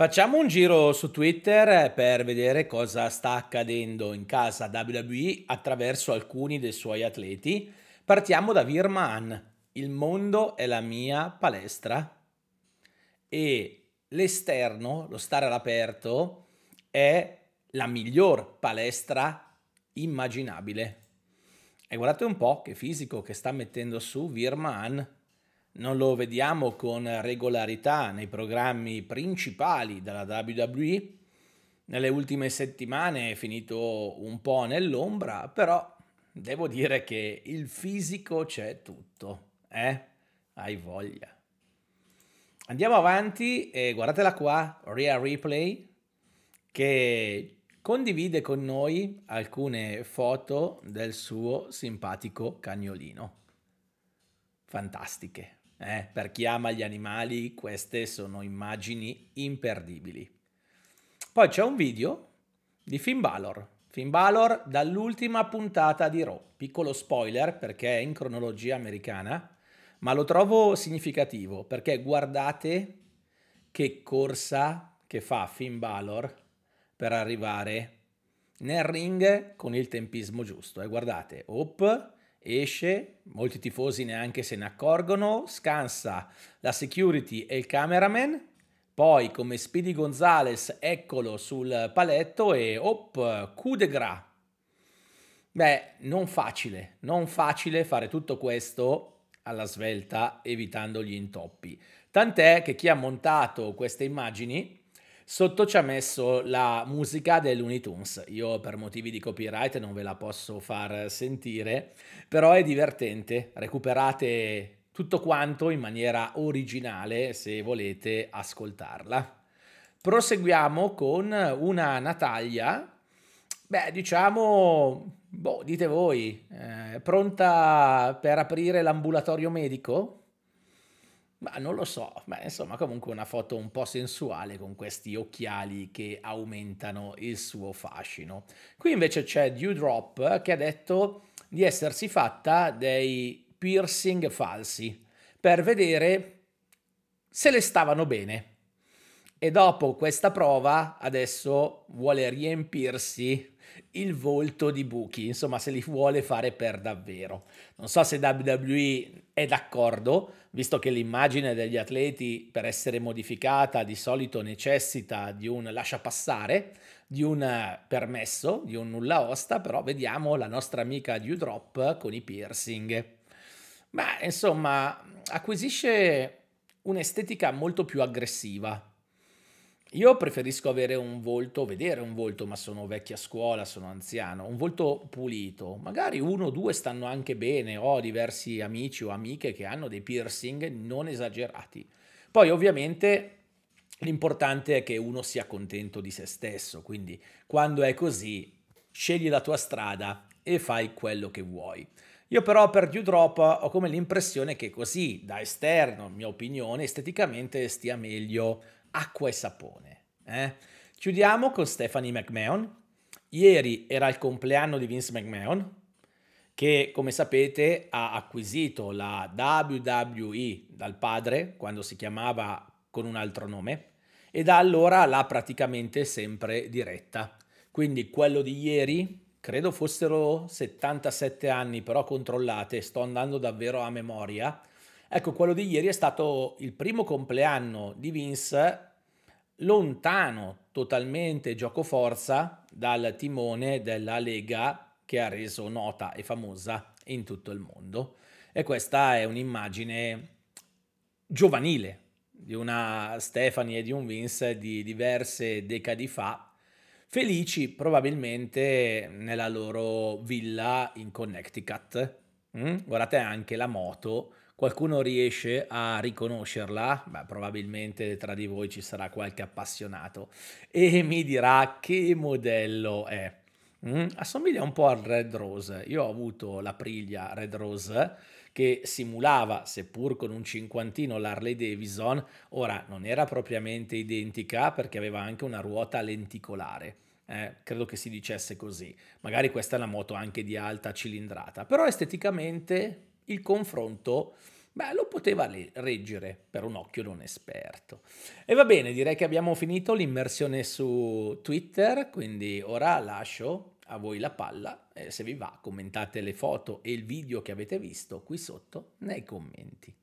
Facciamo un giro su Twitter eh, per vedere cosa sta accadendo in casa WWE attraverso alcuni dei suoi atleti. Partiamo da Virman. Il mondo è la mia palestra e l'esterno, lo stare all'aperto, è la miglior palestra immaginabile. E guardate un po' che fisico che sta mettendo su Virman non lo vediamo con regolarità nei programmi principali della WWE. Nelle ultime settimane è finito un po' nell'ombra, però devo dire che il fisico c'è tutto, eh? Hai voglia. Andiamo avanti e guardatela qua, Ria Replay, che condivide con noi alcune foto del suo simpatico cagnolino. Fantastiche. Eh, per chi ama gli animali, queste sono immagini imperdibili. Poi c'è un video di Finn Balor. Finn Balor dall'ultima puntata di Raw. Piccolo spoiler perché è in cronologia americana, ma lo trovo significativo perché guardate che corsa che fa Finn Balor per arrivare nel ring con il tempismo giusto. E eh, guardate, op, esce, molti tifosi neanche se ne accorgono, scansa la security e il cameraman, poi come Speedy Gonzales eccolo sul paletto e op, coup de gras. Beh, non facile, non facile fare tutto questo alla svelta evitando gli intoppi. Tant'è che chi ha montato queste immagini Sotto ci ha messo la musica dei Looney Tunes. Io per motivi di copyright non ve la posso far sentire, però è divertente. Recuperate tutto quanto in maniera originale se volete ascoltarla. Proseguiamo con una Natalia, beh diciamo, boh, dite voi, eh, pronta per aprire l'ambulatorio medico? Ma non lo so, ma insomma comunque una foto un po' sensuale con questi occhiali che aumentano il suo fascino. Qui invece c'è Dewdrop che ha detto di essersi fatta dei piercing falsi per vedere se le stavano bene. E dopo questa prova adesso vuole riempirsi il volto di Buchi, insomma se li vuole fare per davvero. Non so se WWE è d'accordo, visto che l'immagine degli atleti per essere modificata di solito necessita di un lascia passare, di un permesso, di un nulla osta, però vediamo la nostra amica Dewdrop con i piercing. Ma insomma acquisisce un'estetica molto più aggressiva io preferisco avere un volto, vedere un volto, ma sono vecchia scuola, sono anziano, un volto pulito. Magari uno o due stanno anche bene, ho diversi amici o amiche che hanno dei piercing non esagerati. Poi ovviamente l'importante è che uno sia contento di se stesso, quindi quando è così scegli la tua strada e fai quello che vuoi. Io però per Dewdrop ho come l'impressione che così, da esterno, mia opinione, esteticamente stia meglio acqua e sapone. Eh? Chiudiamo con Stephanie McMahon. Ieri era il compleanno di Vince McMahon, che come sapete ha acquisito la WWE dal padre quando si chiamava con un altro nome e da allora l'ha praticamente sempre diretta. Quindi quello di ieri credo fossero 77 anni, però controllate, sto andando davvero a memoria, Ecco, quello di ieri è stato il primo compleanno di Vince lontano totalmente gioco forza dal timone della Lega che ha reso nota e famosa in tutto il mondo. E questa è un'immagine giovanile di una Stefani e di un Vince di diverse decadi fa, felici probabilmente nella loro villa in Connecticut, Mm? Guardate anche la moto, qualcuno riesce a riconoscerla, Beh, probabilmente tra di voi ci sarà qualche appassionato, e mi dirà che modello è. Mm? Assomiglia un po' al Red Rose. Io ho avuto la Priglia Red Rose che simulava, seppur con un cinquantino, l'Harley Davidson. Ora, non era propriamente identica perché aveva anche una ruota lenticolare eh, credo che si dicesse così. Magari questa è una moto anche di alta cilindrata, però esteticamente il confronto beh, lo poteva reggere per un occhio non esperto. E va bene, direi che abbiamo finito l'immersione su Twitter, quindi ora lascio a voi la palla e se vi va commentate le foto e il video che avete visto qui sotto nei commenti.